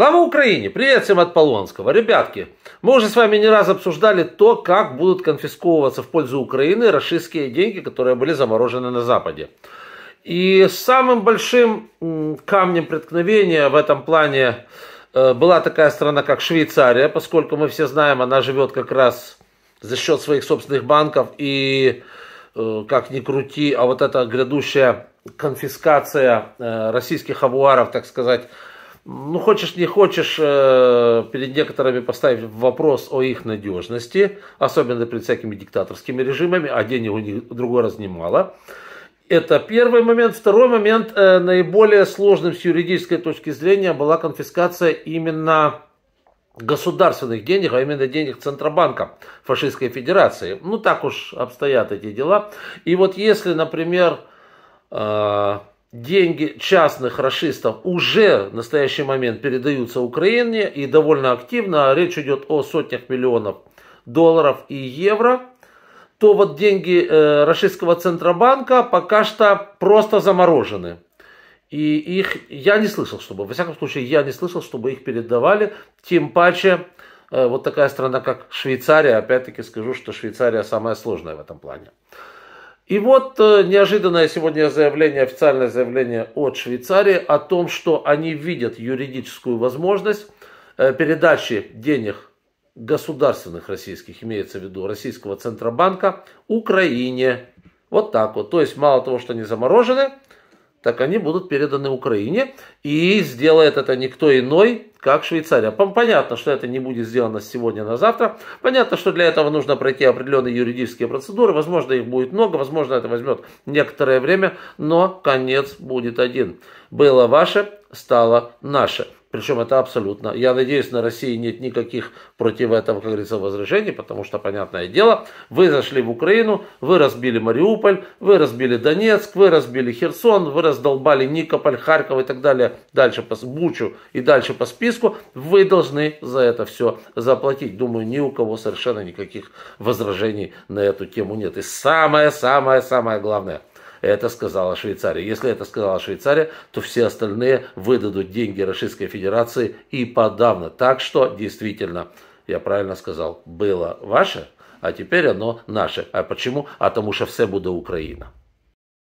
Слава Украине! Привет всем от Полонского. Ребятки, мы уже с вами не раз обсуждали то, как будут конфисковываться в пользу Украины российские деньги, которые были заморожены на Западе. И самым большим камнем преткновения в этом плане э, была такая страна, как Швейцария, поскольку мы все знаем, она живет как раз за счет своих собственных банков и э, как ни крути, а вот эта грядущая конфискация э, российских авуаров, так сказать, ну, хочешь не хочешь, э, перед некоторыми поставить вопрос о их надежности, особенно перед всякими диктаторскими режимами, а денег у них другой раз немало. Это первый момент. Второй момент, э, наиболее сложным с юридической точки зрения была конфискация именно государственных денег, а именно денег Центробанка фашистской федерации. Ну, так уж обстоят эти дела. И вот если, например, э, деньги частных расистов уже в настоящий момент передаются Украине и довольно активно, речь идет о сотнях миллионов долларов и евро, то вот деньги э, Российского Центробанка пока что просто заморожены. И их я не слышал, чтобы, во всяком случае, я не слышал, чтобы их передавали. Тем паче, э, вот такая страна, как Швейцария, опять-таки скажу, что Швейцария самая сложная в этом плане. И вот э, неожиданное сегодня заявление, официальное заявление от Швейцарии о том, что они видят юридическую возможность э, передачи денег государственных российских, имеется в виду российского Центробанка, Украине. Вот так вот. То есть мало того, что они заморожены, так они будут переданы Украине. И сделает это никто иной, как Швейцария. Понятно, что это не будет сделано сегодня на завтра. Понятно, что для этого нужно пройти определенные юридические процедуры. Возможно, их будет много, возможно, это возьмет некоторое время, но конец будет один. Было ваше, стало наше. Причем это абсолютно. Я надеюсь, на России нет никаких против этого, как говорится, возражений, потому что, понятное дело, вы зашли в Украину, вы разбили Мариуполь, вы разбили Донецк, вы разбили Херсон, вы раздолбали Никополь, Харьков и так далее, дальше по Бучу и дальше по списку. Вы должны за это все заплатить. Думаю, ни у кого совершенно никаких возражений на эту тему нет. И самое-самое-самое главное – это сказала Швейцария. Если это сказала Швейцария, то все остальные выдадут деньги Российской Федерации и подавно. Так что, действительно, я правильно сказал, было ваше, а теперь оно наше. А почему? А потому, что все будет Украина.